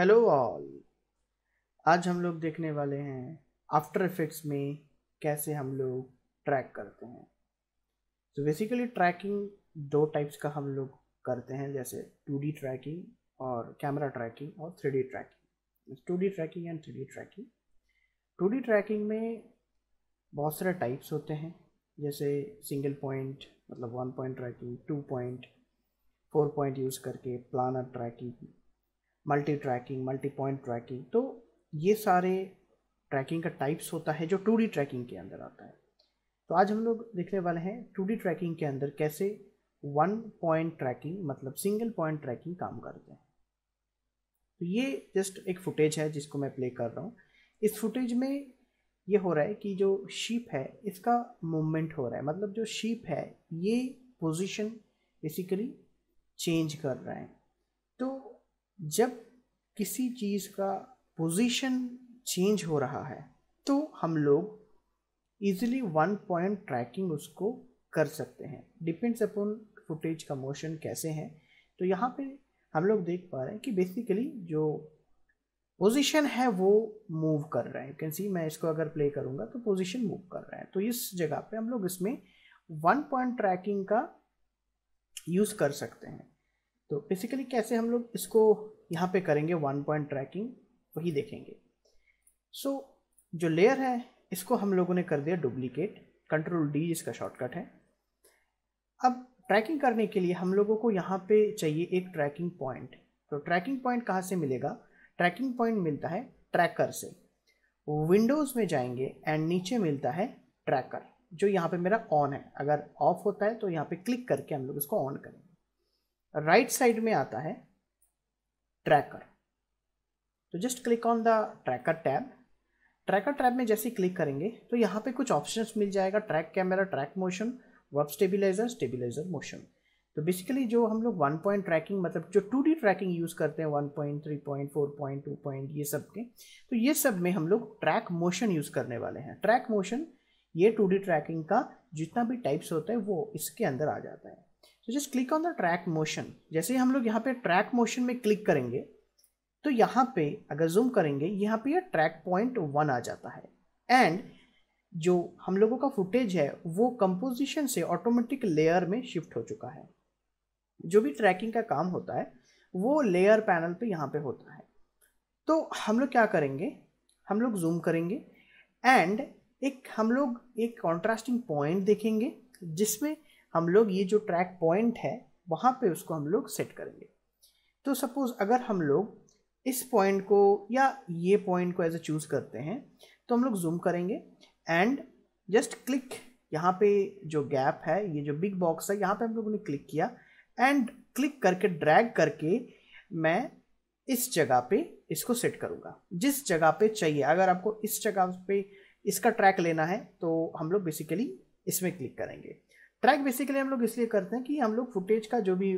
hello all आज हम लोग देखने वाले हैं आफ्टर इफेक्ट्स में कैसे हम लोग ट्रैक करते हैं तो बेसिकली ट्रैकिंग दो टाइप्स का हम लोग करते हैं जैसे टू डी ट्रैकिंग और कैमरा ट्रैकिंग और three D tracking two D tracking and three D tracking two D tracking में बहुत सारे टाइप्स होते हैं जैसे सिंगल पॉइंट मतलब one point tracking two point four point use करके planar tracking multi tracking multi point tracking तो ये सारे ट्रैकिंग का टाइप्स होता है जो टू ट्रैकिंग के अंदर आता है तो आज हम लोग देखने वाले हैं टू ट्रैकिंग के अंदर कैसे वन पॉइंट ट्रैकिंग मतलब सिंगल पॉइंट ट्रैकिंग काम करते हैं तो ये जस्ट एक फुटेज है जिसको मैं प्ले कर रहा हूँ इस फुटेज में ये हो रहा है कि जो शीप है इसका मूवमेंट हो रहा है मतलब जो शीप है ये पोजीशन बेसिकली चेंज कर रहा है तो जब किसी चीज़ का पोजीशन चेंज हो रहा है तो हम लोग इजीली वन पॉइंट ट्रैकिंग उसको कर सकते हैं डिपेंड्स अपॉन फुटेज का मोशन कैसे हैं तो यहाँ पे हम लोग देख पा रहे हैं कि बेसिकली जो पोजीशन है वो मूव कर रहा है यू कैन सी मैं इसको अगर प्ले करूँगा तो पोजीशन मूव कर रहा है तो इस जगह पे हम लोग इसमें वन पॉइंट ट्रैकिंग का यूज़ कर सकते हैं तो बेसिकली कैसे हम लोग इसको यहाँ पे करेंगे वन पॉइंट ट्रैकिंग वही देखेंगे सो so, जो लेयर है इसको हम लोगों ने कर दिया डुप्लीकेट कंट्रोल डी इसका शॉर्टकट है अब ट्रैकिंग करने के लिए हम लोगों को यहाँ पे चाहिए एक ट्रैकिंग पॉइंट तो ट्रैकिंग पॉइंट कहाँ से मिलेगा ट्रैकिंग पॉइंट मिलता है ट्रैकर से विंडोज़ में जाएंगे एंड नीचे मिलता है ट्रैकर जो यहाँ पे मेरा ऑन है अगर ऑफ होता है तो यहाँ पे क्लिक करके हम लोग इसको ऑन करेंगे राइट साइड में आता है ट्रैकर तो just click on the tracker tab tracker tab में जैसे क्लिक करेंगे तो यहाँ पे कुछ ऑप्शंस मिल जाएगा track camera track motion warp stabilizer stabilizer motion तो बेसिकली जो हम लोग वन पॉइंट ट्रैकिंग मतलब जो टू डी ट्रैकिंग यूज़ करते हैं one point three point four point two point ये सब के तो ये सब में हम लोग ट्रैक मोशन यूज़ करने वाले हैं ट्रैक मोशन ये टू डी ट्रैकिंग का जितना भी टाइप्स होता है वो इसके अंदर आ जाता है तो just click on the track motion जैसे हम लोग यहाँ पे ट्रैक मोशन में क्लिक करेंगे तो यहाँ पे अगर जूम करेंगे यहाँ पे ये ट्रैक पॉइंट वन आ जाता है एंड जो हम लोगों का फुटेज है वो कंपोजिशन से ऑटोमेटिक लेयर में शिफ्ट हो चुका है जो भी ट्रैकिंग का काम होता है वो लेयर पैनल पे यहाँ पे होता है तो हम लोग क्या करेंगे हम लोग जूम करेंगे एंड एक हम लोग एक कॉन्ट्रास्टिंग पॉइंट देखेंगे जिसमें हम लोग ये जो ट्रैक पॉइंट है वहाँ पे उसको हम लोग सेट करेंगे तो सपोज़ अगर हम लोग इस पॉइंट को या ये पॉइंट को एज ए चूज़ करते हैं तो हम लोग जूम करेंगे एंड जस्ट क्लिक यहाँ पे जो गैप है ये जो बिग बॉक्स है यहाँ पे हम लोगों ने क्लिक किया एंड क्लिक करके ड्रैग करके मैं इस जगह पे इसको सेट करूँगा जिस जगह पे चाहिए अगर आपको इस जगह पे इसका ट्रैक लेना है तो हम लोग बेसिकली इसमें क्लिक करेंगे ट्रैक बेसिकली हम लोग इसलिए करते हैं कि हम लोग फुटेज का जो भी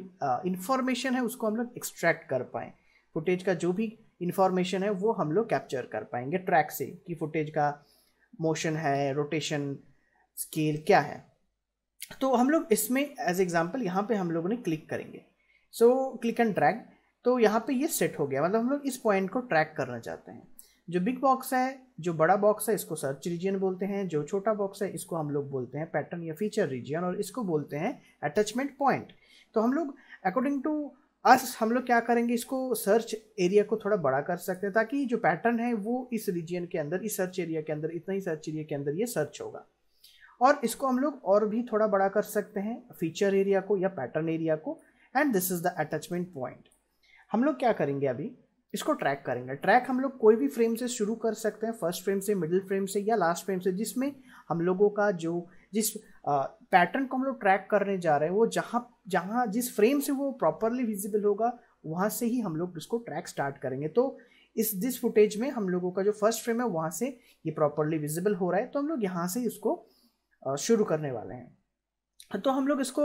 इन्फॉर्मेशन है उसको हम लोग एक्सट्रैक्ट कर पाएँ फुटेज का जो भी इन्फॉर्मेशन है वो हम लोग कैप्चर कर पाएंगे ट्रैक से कि फुटेज का मोशन है रोटेशन स्केल क्या है तो हम लोग इसमें एज एग्जाम्पल यहाँ पे हम लोगों ने क्लिक करेंगे सो क्लिक एंड ट्रैक तो यहाँ पे ये सेट हो गया मतलब हम लोग इस पॉइंट को ट्रैक करना चाहते हैं जो बिग बॉक्स है जो बड़ा बॉक्स है इसको सर्च रीजन बोलते हैं जो छोटा बॉक्स है इसको हम लोग बोलते हैं पैटर्न या फीचर रीजन और इसको बोलते हैं अटैचमेंट पॉइंट तो हम लोग अकॉर्डिंग टू अस हम लोग क्या करेंगे इसको सर्च एरिया को थोड़ा बड़ा कर सकते हैं ताकि जो पैटर्न है वो इस रीजन के अंदर इस सर्च एरिया के अंदर इतना ही सर्च एरिया के अंदर ये सर्च होगा और इसको हम लोग और भी थोड़ा बड़ा कर सकते हैं फीचर एरिया को या पैटर्न एरिया को and this is the attachment point हम लोग क्या करेंगे अभी इसको ट्रैक करेंगे ट्रैक हम लोग कोई भी फ्रेम से शुरू कर सकते हैं फर्स्ट फ्रेम से मिडिल फ्रेम से या लास्ट फ्रेम से जिसमें हम लोगों का जो जिस पैटर्न को हम लोग ट्रैक करने जा रहे हैं वो जहाँ जहाँ जिस फ्रेम से वो प्रॉपरली विजिबल होगा वहाँ से ही हम लोग इसको ट्रैक स्टार्ट करेंगे तो इस जिस फुटेज में हम लोगों का जो फर्स्ट फ्रेम है वहाँ से ये प्रॉपरली विजिबल हो रहा है तो हम लोग यहाँ से इसको शुरू करने वाले हैं तो हम लोग इसको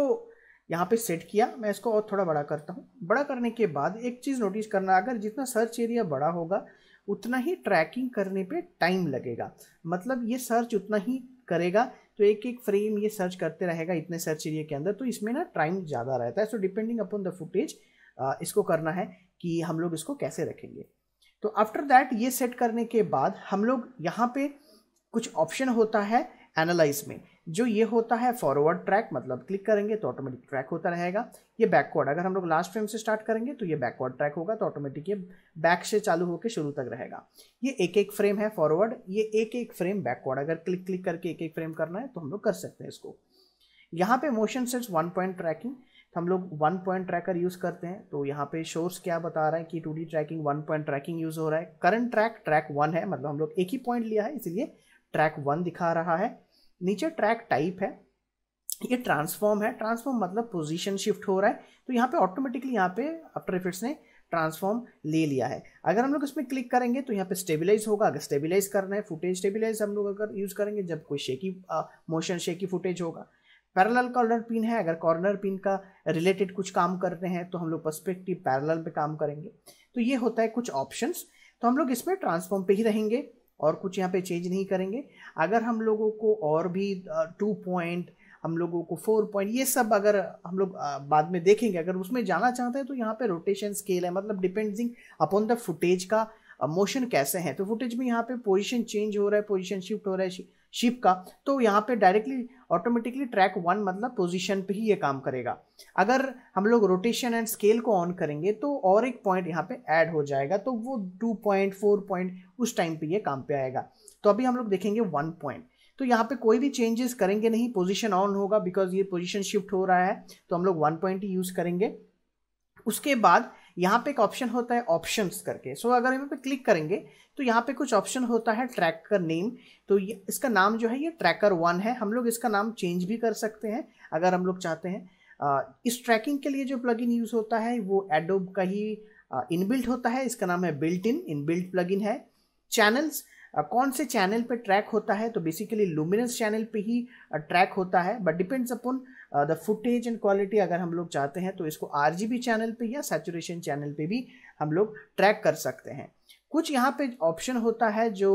यहाँ पे सेट किया मैं इसको और थोड़ा बड़ा करता हूँ बड़ा करने के बाद एक चीज़ नोटिस करना अगर जितना सर्च एरिया बड़ा होगा उतना ही ट्रैकिंग करने पे टाइम लगेगा मतलब ये सर्च उतना ही करेगा तो एक एक फ्रेम ये सर्च करते रहेगा इतने सर्च एरिया के अंदर तो इसमें ना टाइम ज़्यादा रहता है so depending upon the footage इसको करना है कि हम लोग इसको कैसे रखेंगे तो आफ्टर दैट ये सेट करने के बाद हम लोग यहाँ पे कुछ ऑप्शन होता है एनालाइज में जो ये होता है फॉरवर्ड ट्रैक मतलब क्लिक करेंगे तो ऑटोमेटिक ट्रैक होता रहेगा ये बैकवर्ड अगर हम लोग लास्ट फ्रेम से स्टार्ट करेंगे तो ये बैकवर्ड ट्रैक होगा तो ऑटोमेटिक ये बैक से चालू होकर शुरू तक रहेगा ये एक एक फ्रेम है फॉरवर्ड ये एक एक फ्रेम बैकवर्ड अगर क्लिक क्लिक करके एक एक फ्रेम करना है तो हम लोग कर सकते हैं इसको यहाँ पे motion sets one point tracking हम लोग वन पॉइंट ट्रैकर यूज़ करते हैं तो यहाँ पे सोर्स क्या बता रहा है कि two tracking one point tracking use हो रहा है करंट ट्रैक ट्रैक वन है मतलब हम लोग एक ही पॉइंट लिया है इसलिए ट्रैक वन दिखा रहा है नीचे ट्रैक टाइप है ये ट्रांसफॉर्म है ट्रांसफॉर्म मतलब पोजीशन शिफ्ट हो रहा है तो यहाँ पे ऑटोमेटिकली यहाँ पे आफ्टर इफेक्ट्स ने ट्रांसफॉर्म ले लिया है अगर हम लोग इसमें क्लिक करेंगे तो यहाँ पे स्टेबिलाइज होगा अगर स्टेबिलाइज करना है फुटेज स्टेबिलाइज हम लोग अगर यूज़ करेंगे जब कोई शेकी मोशन शेकी फुटेज होगा पैरल कॉर्नर पिन है अगर कॉर्नर पिन का रिलेटेड कुछ काम कर रहे हैं तो हम लोग पर्स्पेक्टिव पैरल पे काम करेंगे तो ये होता है कुछ ऑप्शंस तो हम लोग इसमें ट्रांसफॉर्म पे ही रहेंगे और कुछ यहाँ पे चेंज नहीं करेंगे अगर हम लोगों को और भी टू पॉइंट हम लोगों को फोर पॉइंट ये सब अगर हम लोग बाद में देखेंगे अगर उसमें जाना चाहते हैं तो यहाँ पे रोटेशन स्केल है मतलब डिपेंडिंग अपॉन द फुटेज का मोशन कैसे है तो फुटेज में यहाँ पे पोजीशन चेंज हो रहा है पोजीशन शिफ्ट हो रहा है शिप का तो यहाँ पे डायरेक्टली ऑटोमेटिकली ट्रैक वन मतलब पोजीशन पे ही ये काम करेगा अगर हम लोग रोटेशन एंड स्केल को ऑन करेंगे तो और एक पॉइंट यहाँ पे ऐड हो जाएगा तो वो टू पॉइंट फोर पॉइंट उस टाइम पे ये काम पे आएगा तो अभी हम लोग देखेंगे वन पॉइंट तो यहाँ पे कोई भी चेंजेस करेंगे नहीं पोजिशन ऑन होगा बिकॉज ये पोजिशन शिफ्ट हो रहा है तो हम लोग वन पॉइंट ही यूज़ करेंगे उसके बाद यहाँ पे एक ऑप्शन होता है ऑप्शंस करके सो so, अगर यहाँ पे क्लिक करेंगे तो यहाँ पे कुछ ऑप्शन होता है ट्रैकर नेम तो ये इसका नाम जो है ये ट्रैकर वन है हम लोग इसका नाम चेंज भी कर सकते हैं अगर हम लोग चाहते हैं इस ट्रैकिंग के लिए जो प्लग यूज़ होता है वो एडोब का ही इनबिल्ट होता है इसका नाम है बिल्ट इन इनबिल्ट प्लग है चैनल्स कौन से चैनल पे ट्रैक होता है तो बेसिकली लुमिनस चैनल पे ही ट्रैक होता है but depends upon the footage and quality अगर हम लोग चाहते हैं तो इसको आर चैनल पे या सेचुरेशन चैनल पे भी हम लोग ट्रैक कर सकते हैं कुछ यहाँ पे ऑप्शन होता है जो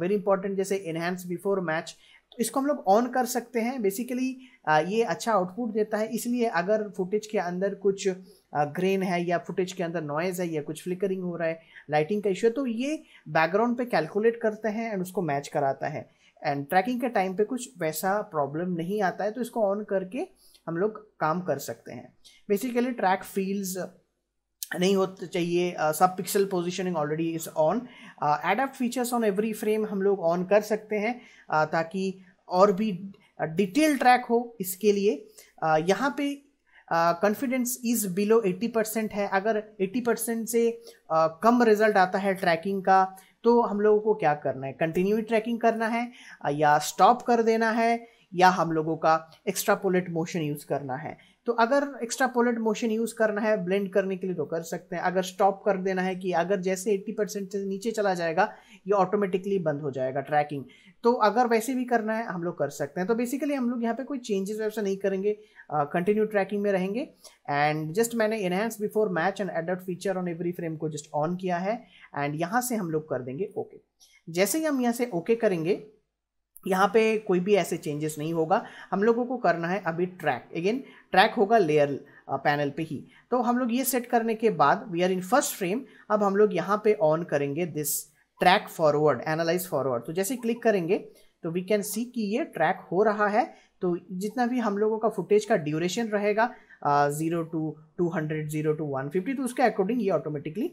वेरी uh, इंपॉर्टेंट जैसे इनहेंस बिफोर मैच तो इसको हम लोग ऑन कर सकते हैं बेसिकली uh, ये अच्छा आउटपुट देता है इसलिए अगर फुटेज के अंदर कुछ ग्रेन uh, है या फुटेज के अंदर नॉइज़ है या कुछ फ्लिकरिंग हो रहा है लाइटिंग का इशू है तो ये बैकग्राउंड पे कैलकुलेट करते हैं एंड उसको मैच कराता है एंड ट्रैकिंग के टाइम पे कुछ वैसा प्रॉब्लम नहीं आता है तो इसको ऑन करके हम लोग काम कर सकते हैं बेसिकली ट्रैक फील्ड्स नहीं होते चाहिए सब pixel positioning already is on adapt features on every frame हम लोग ऑन कर सकते हैं uh, ताकि और भी डिटेल uh, ट्रैक हो इसके लिए uh, यहाँ पे कॉन्फिडेंस इज बिलो 80 परसेंट है अगर 80 परसेंट से uh, कम रिजल्ट आता है ट्रैकिंग का तो हम लोगों को क्या करना है कंटिन्यू ट्रैकिंग करना है या स्टॉप कर देना है या हम लोगों का एक्स्ट्रापोलेट मोशन यूज़ करना है तो अगर एक्स्ट्रापोलेट मोशन यूज़ करना है ब्लेंड करने के लिए तो कर सकते हैं अगर स्टॉप कर देना है कि अगर जैसे 80 परसेंट से नीचे चला जाएगा ये ऑटोमेटिकली बंद हो जाएगा ट्रैकिंग तो अगर वैसे भी करना है हम लोग कर सकते हैं तो बेसिकली हम लोग यहाँ पे कोई चेंजेस वैसे नहीं करेंगे कंटिन्यू uh, ट्रैकिंग में रहेंगे एंड जस्ट मैंने enhance before match and adapt feature on every frame को जस्ट ऑन किया है एंड यहाँ से हम लोग कर देंगे ओके जैसे ही हम यहाँ से ओके करेंगे यहाँ पे कोई भी ऐसे चेंजेस नहीं होगा हम लोगों को करना है अभी ट्रैक अगेन ट्रैक होगा लेयर पैनल uh, पे ही तो हम लोग ये सेट करने के बाद we are in first frame अब हम लोग यहाँ पे ऑन करेंगे this track forward analyze forward तो जैसे क्लिक करेंगे तो वी कैन सी कि ये ट्रैक हो रहा है तो जितना भी हम लोगों का फुटेज का ड्यूरेशन रहेगा zero to two hundred zero to one fifty तो उसके अकॉर्डिंग ये ऑटोमेटिकली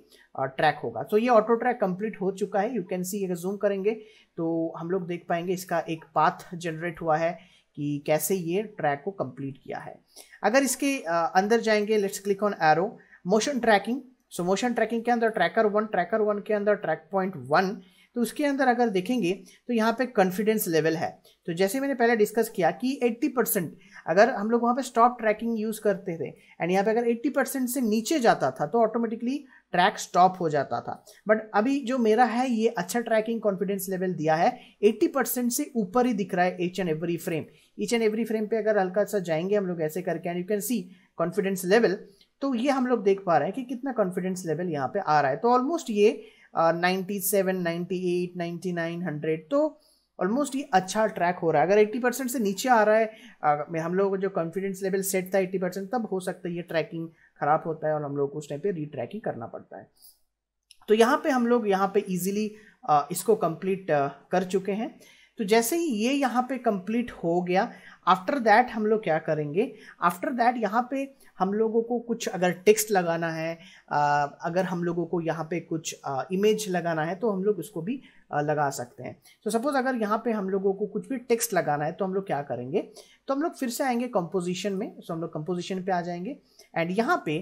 ट्रैक होगा सो ये ऑटो ट्रैक कंप्लीट हो चुका है यू कैन सी अगर जूम करेंगे तो हम लोग देख पाएंगे इसका एक पाथ जनरेट हुआ है कि कैसे ये ट्रैक को कंप्लीट किया है अगर इसके अंदर जाएंगे let's click on arrow motion tracking so motion tracking के अंदर ट्रैकर वन ट्रैकर वन के अंदर ट्रैक पॉइंट वन तो उसके अंदर अगर देखेंगे तो यहाँ पे कॉन्फिडेंस लेवल है तो जैसे मैंने पहले डिस्कस किया कि 80 परसेंट अगर हम लोग वहाँ पे स्टॉप ट्रैकिंग यूज़ करते थे एंड यहाँ पे अगर 80 परसेंट से नीचे जाता था तो ऑटोमेटिकली ट्रैक स्टॉप हो जाता था बट अभी जो मेरा है ये अच्छा ट्रैकिंग कॉन्फिडेंस लेवल दिया है 80 परसेंट से ऊपर ही दिख रहा है each and every frame each and every frame पे अगर हल्का सा जाएंगे हम लोग ऐसे करके and you can see confidence level तो ये हम लोग देख पा रहे हैं कि कितना कॉन्फिडेंस लेवल यहाँ पे आ रहा है तो ऑलमोस्ट ये ninety seven ninety eight ninety nine hundred तो ऑलमोस्ट ये अच्छा ट्रैक हो रहा है अगर 80 परसेंट से नीचे आ रहा है आ, हम लोगों का जो कॉन्फिडेंस लेवल सेट था 80 परसेंट तब हो सकता है ये ट्रैकिंग ख़राब होता है और हम लोग को उस टाइम पे रीट्रैकिंग करना पड़ता है तो यहाँ पे हम लोग यहाँ पे इजीली इसको कंप्लीट कर चुके हैं तो जैसे ही ये यहाँ पे कंप्लीट हो गया आफ्टर दैट हम लोग क्या करेंगे आफ्टर दैट यहाँ पे हम लोगों को कुछ अगर टेक्स्ट लगाना है अगर हम लोगों को यहाँ पे कुछ इमेज लगाना है तो हम लोग उसको भी लगा सकते हैं तो सपोज़ अगर यहाँ पे हम लोगों को कुछ भी टेक्स्ट लगाना है तो हम लोग क्या करेंगे तो हम लोग फिर से आएंगे कंपोजिशन में सो तो हम लोग कंपोजिशन पे आ जाएंगे एंड यहाँ पे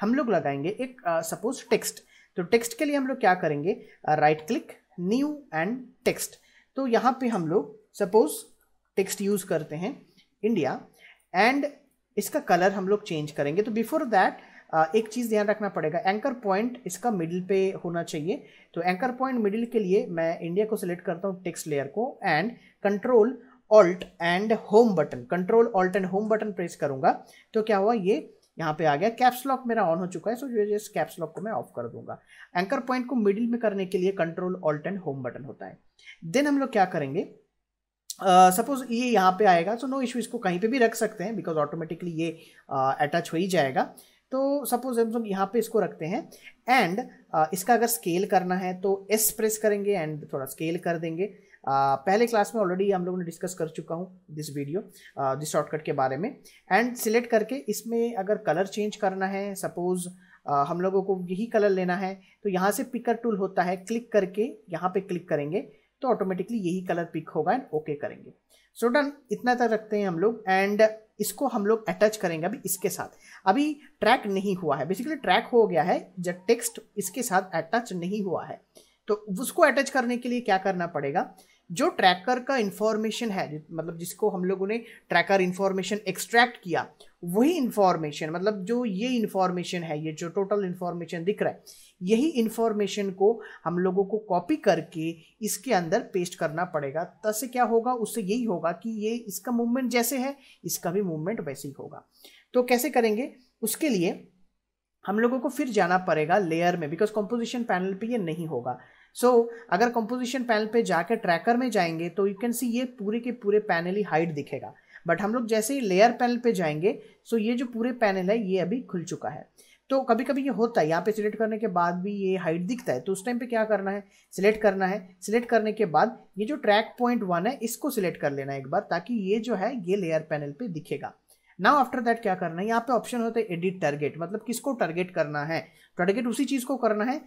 हम लोग लगाएंगे एक सपोज टेक्स्ट तो टेक्स्ट के लिए हम लोग क्या करेंगे right click new and text तो यहाँ पे हम लोग सपोज टेक्स्ट यूज़ करते हैं इंडिया एंड इसका कलर हम लोग चेंज करेंगे तो बिफोर दैट एक चीज़ ध्यान रखना पड़ेगा एंकर पॉइंट इसका मिडिल पे होना चाहिए तो एंकर पॉइंट मिडिल के लिए मैं इंडिया को सिलेक्ट करता हूँ टेक्स्ट लेयर को and control alt and home button control alt and home button press करूँगा तो क्या हुआ ये यहाँ पे आ गया कैप्स लॉक मेरा ऑन हो चुका है सो जो इस कैप्स लॉक को मैं ऑफ कर दूंगा एंकर पॉइंट को मिडिल में करने के लिए control alt and home button होता है देन हम लोग क्या करेंगे सपोज uh, ये यहाँ पे आएगा सो नो इशू इसको कहीं पे भी रख सकते हैं बिकॉज ऑटोमेटिकली ये अटैच uh, हो ही जाएगा तो सपोज हम लोग यहाँ पे इसको रखते हैं एंड इसका अगर स्केल करना है तो एस प्रेस करेंगे एंड थोड़ा स्केल कर देंगे पहले क्लास में ऑलरेडी हम लोगों ने डिस्कस कर चुका हूँ दिस वीडियो दिस शॉर्टकट के बारे में एंड सिलेक्ट करके इसमें अगर कलर चेंज करना है सपोज़ हम लोगों को यही कलर लेना है तो यहाँ से पिकर टूल होता है क्लिक करके यहाँ पे क्लिक करेंगे तो ऑटोमेटिकली यही कलर पिक होगा एंड ओके करेंगे सो so डन इतना तक रखते हैं हम लोग एंड इसको हम लोग अटैच करेंगे अभी इसके साथ अभी ट्रैक नहीं हुआ है बेसिकली ट्रैक हो गया है जब टेक्स्ट इसके साथ अटैच नहीं हुआ है तो उसको अटैच करने के लिए क्या करना पड़ेगा जो ट्रैकर का इन्फॉर्मेशन है मतलब जिसको हम लोगों ने ट्रैकर इन्फॉर्मेशन एक्सट्रैक्ट किया वही इन्फॉर्मेशन मतलब जो ये इन्फॉर्मेशन है ये जो टोटल इन्फॉर्मेशन दिख रहा है यही इन्फॉर्मेशन को हम लोगों को कॉपी करके इसके अंदर पेस्ट करना पड़ेगा तब से क्या होगा उससे यही होगा कि ये इसका मूवमेंट जैसे है इसका भी मूवमेंट वैसे ही होगा तो कैसे करेंगे उसके लिए हम लोगों को फिर जाना पड़ेगा लेयर में बिकॉज कॉम्पोजिशन पैनल पे ये नहीं होगा सो so, अगर कॉम्पोजिशन पैनल पे जाकर ट्रैकर में जाएंगे तो यू कैन सी ये पूरे के पूरे पैनल ही हाइट दिखेगा बट हम लोग जैसे ही लेयर पैनल पे जाएंगे सो so ये जो पूरे पैनल है ये अभी खुल चुका है तो कभी कभी ये होता है यहाँ पे सिलेक्ट करने के बाद भी ये हाइट दिखता है तो उस टाइम पे क्या करना है सिलेक्ट करना है सिलेक्ट करने के बाद ये जो ट्रैक पॉइंट वन है इसको सिलेक्ट कर लेना है एक बार ताकि ये जो है ये लेयर पैनल पे दिखेगा नाउ आफ्टर दैट क्या करना है यहाँ पे ऑप्शन होता है एडिट टारगेट मतलब किसको टारगेट करना है टारगेट उसी चीज़ को करना है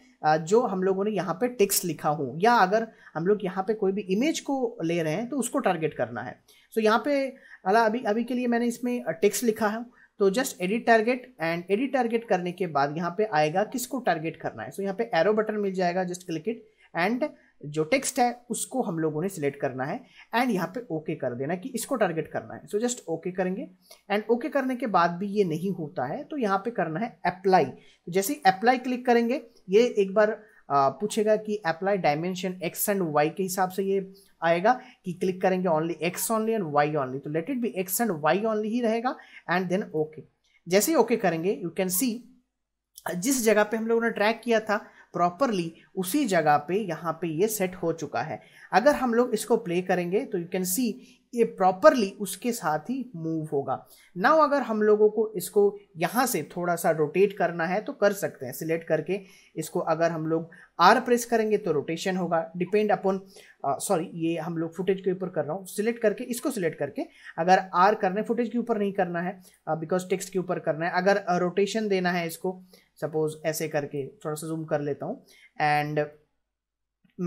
जो हम लोगों ने यहाँ पे टेक्स्ट लिखा हो या अगर हम लोग यहाँ पे कोई भी इमेज को ले रहे हैं तो उसको टारगेट करना है सो so, यहाँ पे अला अभी अभी के लिए मैंने इसमें टेक्स्ट लिखा है तो just edit target and edit target करने के बाद यहाँ पे आएगा किसको टारगेट करना है सो so, यहाँ पे एरो बटन मिल जाएगा जस्ट क्लिक इट एंड जो टेक्स्ट है उसको हम लोगों ने सिलेक्ट करना है एंड यहाँ पे ओके okay कर देना कि इसको टारगेट करना है सो जस्ट ओके करेंगे एंड ओके okay करने के बाद भी ये नहीं होता है तो यहाँ पे करना है अप्लाई तो जैसे ही अप्लाई क्लिक करेंगे ये एक बार पूछेगा कि apply dimension X and Y के हिसाब से ये आएगा कि क्लिक करेंगे only X only and Y only तो let it be X and Y only ही रहेगा एंड देन ओके जैसे ही ओके okay करेंगे यू कैन सी जिस जगह पे हम लोगों ने ट्रैक किया था प्रॉपरली उसी जगह पे यहाँ पे ये सेट हो चुका है अगर हम लोग इसको प्ले करेंगे तो यू कैन सी ये प्रॉपरली उसके साथ ही मूव होगा नाउ अगर हम लोगों को इसको यहाँ से थोड़ा सा रोटेट करना है तो कर सकते हैं सिलेक्ट करके इसको अगर हम लोग आर प्रेस करेंगे तो रोटेशन होगा डिपेंड अपॉन सॉरी ये हम लोग फुटेज के ऊपर कर रहा हूँ सिलेक्ट करके इसको सिलेक्ट करके अगर आर करना है फुटेज के ऊपर नहीं करना है बिकॉज uh, टेक्स्ट के ऊपर करना है अगर रोटेशन uh, देना है इसको सपोज ऐसे करके थोड़ा सा जूम कर लेता हूँ एंड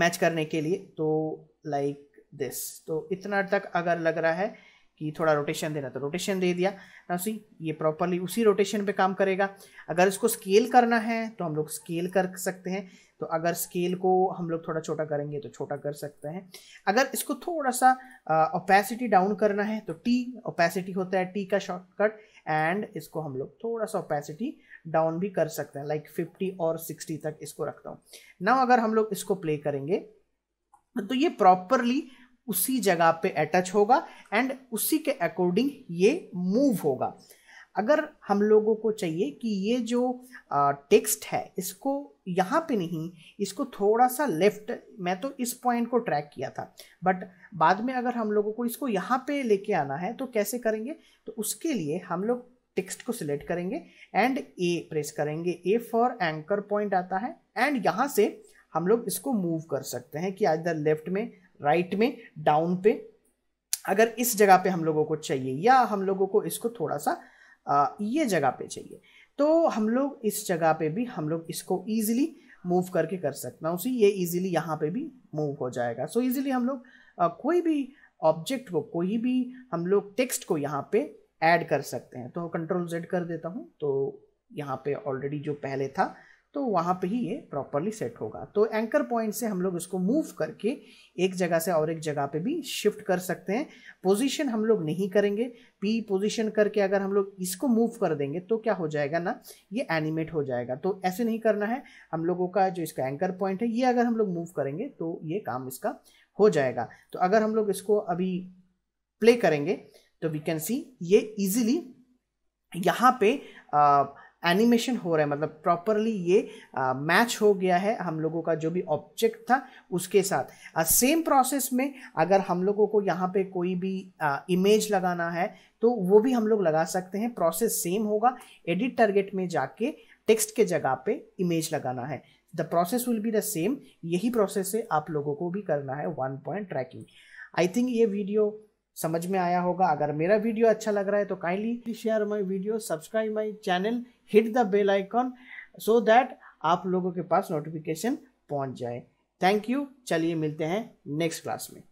मैच करने के लिए तो लाइक like, दिस तो इतना तक अगर लग रहा है कि थोड़ा रोटेशन देना तो रोटेशन दे दिया ना सी ये प्रॉपरली उसी रोटेशन पे काम करेगा अगर इसको स्केल करना है तो हम लोग स्केल कर सकते हैं तो अगर स्केल को हम लोग थोड़ा छोटा करेंगे तो छोटा कर सकते हैं अगर इसको थोड़ा सा ओपेसिटी डाउन करना है तो टी ओपेसिटी होता है टी का शॉर्टकट एंड इसको हम लोग थोड़ा सा ओपेसिटी डाउन भी कर सकते हैं लाइक फिफ्टी और सिक्सटी तक इसको रखता हूँ ना अगर हम लोग इसको प्ले करेंगे तो ये प्रॉपरली उसी जगह पे अटैच होगा एंड उसी के अकॉर्डिंग ये मूव होगा अगर हम लोगों को चाहिए कि ये जो टेक्स्ट है इसको यहाँ पे नहीं इसको थोड़ा सा लेफ्ट मैं तो इस पॉइंट को ट्रैक किया था बट बाद में अगर हम लोगों को इसको यहाँ पे लेके आना है तो कैसे करेंगे तो उसके लिए हम लोग टेक्स्ट को सिलेक्ट करेंगे एंड ए प्रेस करेंगे ए फॉर एंकर पॉइंट आता है एंड यहाँ से हम लोग इसको मूव कर सकते हैं कि आज लेफ्ट में राइट में डाउन पे अगर इस जगह पे हम लोगों को चाहिए या हम लोगों को इसको थोड़ा सा आ, ये जगह पे चाहिए तो हम लोग इस जगह पे भी हम लोग इसको ईजिली मूव करके कर सकते हैं उसी ये ईजिली यहाँ पे भी मूव हो जाएगा सो so ईजिली हम लोग आ, कोई भी ऑब्जेक्ट को कोई भी हम लोग टेक्स्ट को यहाँ पे ऐड कर सकते हैं तो कंट्रोल जेड कर देता हूँ तो यहाँ पे ऑलरेडी जो पहले था तो वहाँ पे ही ये प्रॉपरली सेट होगा तो एंकर पॉइंट से हम लोग इसको मूव करके एक जगह से और एक जगह पे भी शिफ्ट कर सकते हैं पोजीशन हम लोग नहीं करेंगे पी पोजीशन करके अगर हम लोग इसको मूव कर देंगे तो क्या हो जाएगा ना ये एनिमेट हो जाएगा तो ऐसे नहीं करना है हम लोगों का जो इसका एंकर पॉइंट है ये अगर हम लोग मूव करेंगे तो ये काम इसका हो जाएगा तो अगर हम लोग इसको अभी प्ले करेंगे तो वी कैन सी ये इजिली यहाँ पे आ, एनिमेशन हो रहा है मतलब प्रॉपरली ये मैच हो गया है हम लोगों का जो भी ऑब्जेक्ट था उसके साथ सेम प्रोसेस में अगर हम लोगों को यहाँ पे कोई भी इमेज लगाना है तो वो भी हम लोग लगा सकते हैं प्रोसेस सेम होगा एडिट टारगेट में जाके टेक्स्ट के जगह पे इमेज लगाना है the process will be the same यही प्रोसेस से आप लोगों को भी करना है one point tracking I think ये वीडियो समझ में आया होगा अगर मेरा वीडियो अच्छा लग रहा है तो kindly share my video subscribe my channel hit the bell icon so that आप लोगों के पास नोटिफिकेशन पहुंच जाए थैंक यू चलिए मिलते हैं नेक्स्ट क्लास में